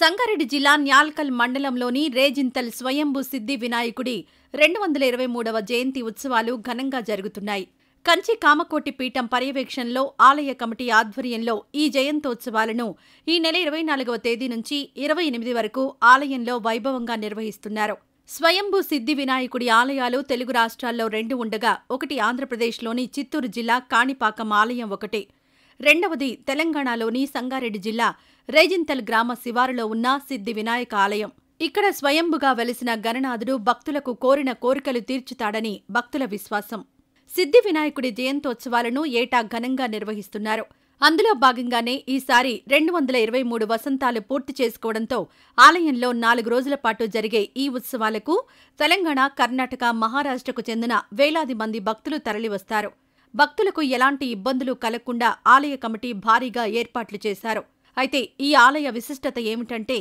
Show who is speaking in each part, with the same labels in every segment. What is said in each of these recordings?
Speaker 1: సంగారెడ్డి జిల్లా న్యాల్కల్ మండలంలోని రేజింతల్ స్వయంభూ సిద్ధి వినాయకుడి రెండు వందల ఇరవై మూడవ జయంతి ఉత్సవాలు ఘనంగా జరుగుతున్నాయి కంచి కామకోటి పీఠం పర్యవేక్షణలో ఆలయ కమిటీ ఆధ్వర్యంలో ఈ జయంతోత్సవాలను ఈ నెల ఇరవై నాలుగవ తేదీ నుంచి ఇరవై ఎనిమిది వరకు ఆలయంలో వైభవంగా నిర్వహిస్తున్నారు స్వయంభూ సిద్ధి వినాయకుడి ఆలయాలు తెలుగు రాష్ట్రాల్లో రెండు ఉండగా ఒకటి ఆంధ్రప్రదేశ్లోని చిత్తూరు జిల్లా కాణిపాకం ఆలయం ఒకటి రెండవది తెలంగాణలోని సంగారెడ్డి జిల్లా రేజింతల్ గ్రామ శివారులో ఉన్న సిద్ధి వినాయక ఆలయం ఇక్కడ స్వయంభుగా వెలిసిన గణనాథుడు భక్తులకు కోరిన కోరికలు తీర్చుతాడని భక్తుల విశ్వాసం సిద్ధి వినాయకుడి జయంతోత్సవాలను ఏటా ఘనంగా నిర్వహిస్తున్నారు అందులో భాగంగానే ఈసారి రెండు వందల ఇరవై మూడు వసంతాలు పూర్తి చేసుకోవడంతో ఆలయంలో నాలుగు రోజుల పాటు జరిగే ఈ ఉత్సవాలకు తెలంగాణ కర్ణాటక మహారాష్ట్రకు చెందిన వేలాది మంది భక్తులు తరలివస్తారు భక్తులకు ఎలాంటి ఇబ్బందులు కలగకుండా ఆలయ కమిటీ భారీగా ఏర్పాట్లు చేశారు అయితే ఈ ఆలయ విశిష్టత ఏమిటంటే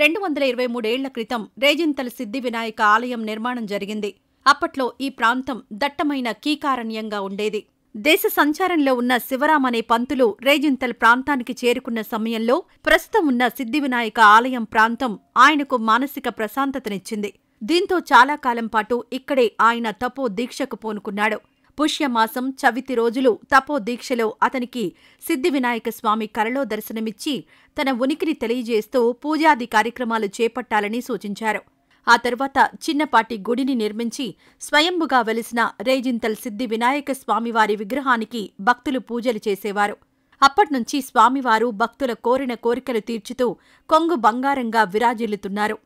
Speaker 1: రెండు వందల ఇరవై మూడేళ్ల క్రితం రేజింతల సిద్ధి వినాయక ఆలయం నిర్మాణం జరిగింది అప్పట్లో ఈ ప్రాంతం దట్టమైన కీకారణ్యంగా ఉండేది దేశ సంచారంలో ఉన్న శివరాం అనే పంతులు రేజింతల్ ప్రాంతానికి చేరుకున్న సమయంలో ప్రస్తుతం ఉన్న వినాయక ఆలయం ప్రాంతం ఆయనకు మానసిక ప్రశాంతతనిచ్చింది దీంతో చాలా కాలం పాటు ఇక్కడే ఆయన తపో దీక్షకు పూనుకున్నాడు పుష్యమాసం చవితి రోజులు తపోదీక్షలో అతనికి సిద్ది వినాయక స్వామి కరలో దర్శనమిచ్చి తన ఉనికిని తెలియజేస్తూ పూజాది కార్యక్రమాలు చేపట్టాలని సూచించారు ఆ తర్వాత చిన్నపాటి గుడిని నిర్మించి స్వయంభుగా వెలిసిన రేజింతల్ సిద్ధి వినాయక స్వామివారి విగ్రహానికి భక్తులు పూజలు చేసేవారు అప్పట్నుంచి స్వామివారు భక్తుల కోరిన కోరికలు తీర్చుతూ కొంగు బంగారంగా విరాజిల్లుతున్నారు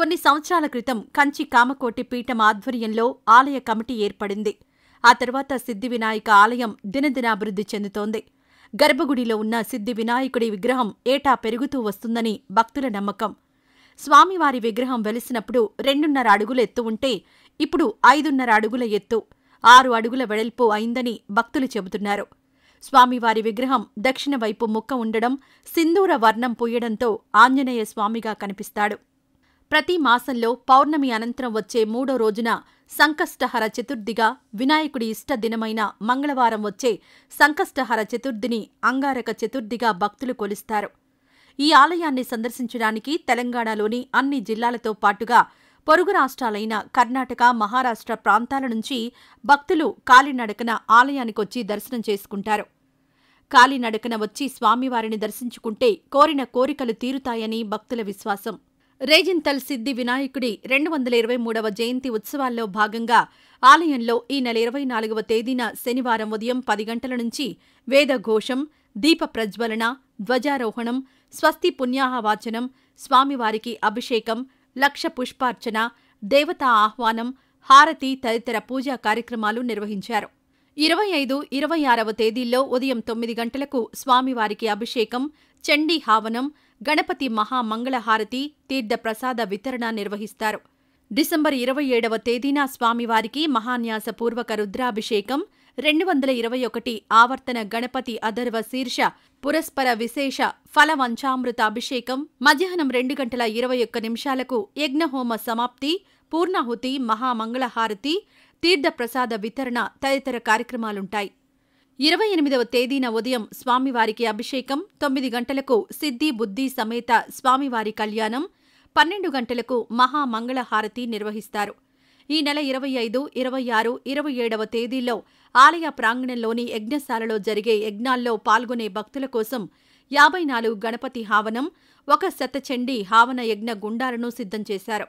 Speaker 1: కొన్ని సంవత్సరాల క్రితం కంచి కామకోటి పీఠం ఆధ్వర్యంలో ఆలయ కమిటీ ఏర్పడింది ఆ తర్వాత సిద్ధి వినాయక ఆలయం దినదినాభివృద్ధి చెందుతోంది గర్భగుడిలో ఉన్న సిద్ధి వినాయకుడి విగ్రహం ఏటా పెరుగుతూ వస్తుందని భక్తుల నమ్మకం స్వామివారి విగ్రహం వెలిసినప్పుడు రెండున్నర అడుగుల ఎత్తు ఉంటే ఇప్పుడు ఐదున్నర అడుగుల ఎత్తు ఆరు అడుగుల వెడల్పు అయిందని భక్తులు చెబుతున్నారు స్వామివారి విగ్రహం దక్షిణ వైపు ముక్క ఉండడం సింధూర వర్ణం పూయడంతో ఆంజనేయ స్వామిగా కనిపిస్తాడు ప్రతి మాసంలో పౌర్ణమి అనంతరం వచ్చే మూడో రోజున సంకష్టహర చతుర్థిగా వినాయకుడి ఇష్ట దినమైన మంగళవారం వచ్చే సంకష్టహర చతుర్థిని అంగారక చతుర్థిగా భక్తులు కొలుస్తారు ఈ ఆలయాన్ని సందర్శించడానికి తెలంగాణలోని అన్ని జిల్లాలతో పాటుగా పొరుగు రాష్ట్రాలైన కర్ణాటక మహారాష్ట్ర ప్రాంతాల నుంచి భక్తులు కాలినడకన ఆలయానికొచ్చి దర్శనం చేసుకుంటారు కాలినడకన వచ్చి స్వామివారిని దర్శించుకుంటే కోరిన కోరికలు తీరుతాయని భక్తుల విశ్వాసం రేజింతల్ సిద్ధి వినాయకుడి రెండు వందల ఇరవై మూడవ జయంతి ఉత్సవాల్లో భాగంగా ఆలయంలో ఈ నెల ఇరవై నాలుగవ తేదీన శనివారం ఉదయం పది గంటల నుంచి వేదఘోషం దీప ప్రజ్వలన ధ్వజారోహణం స్వస్తి పుణ్యాహవాచనం స్వామివారికి అభిషేకం లక్ష పుష్పార్చన దేవతా ఆహ్వానం హారతి తదితర పూజా కార్యక్రమాలు నిర్వహించారు ఇరవై ఐదు ఇరవై ఆరవ తేదీల్లో ఉదయం తొమ్మిది గంటలకు స్వామివారికి అభిషేకం చండీ హావనం గణపతి మహామంగళహారతి తీర్థప్రసాద వితరణ నిర్వహిస్తారు డిసెంబర్ ఇరవై ఏడవ తేదీన స్వామివారికి మహాన్యాసపూర్వక రుద్రాభిషేకం రెండు వందల ఇరవై ఒకటి ఆవర్తన గణపతి అధర్వ శీర్ష పురస్పర విశేష ఫలవంచామృత అభిషేకం మధ్యాహ్నం రెండు గంటల ఇరవై ఒక్క నిమిషాలకు యజ్ఞహోమ సమాప్తి పూర్ణాహుతి మహామంగళహారతి తీర్థప్రసాద వితరణ తదితర కార్యక్రమాలుంటాయి ఇరవై ఎనిమిదవ తేదీన ఉదయం స్వామివారికి అభిషేకం తొమ్మిది గంటలకు సిద్ధి బుద్ధి సమేత స్వామివారి కళ్యాణం పన్నెండు గంటలకు మహామంగళహారతి నిర్వహిస్తారు ఈ నెల ఇరవై ఐదు ఇరవై ఆరు ఇరవై ఏడవ తేదీల్లో ఆలయ ప్రాంగణంలోని యజ్ఞశాలలో జరిగే యజ్ఞాల్లో పాల్గొనే భక్తుల కోసం యాభై నాలుగు గణపతి హావనం ఒక శతచండీ హావన యజ్ఞ గుండాలను సిద్ధం చేశారు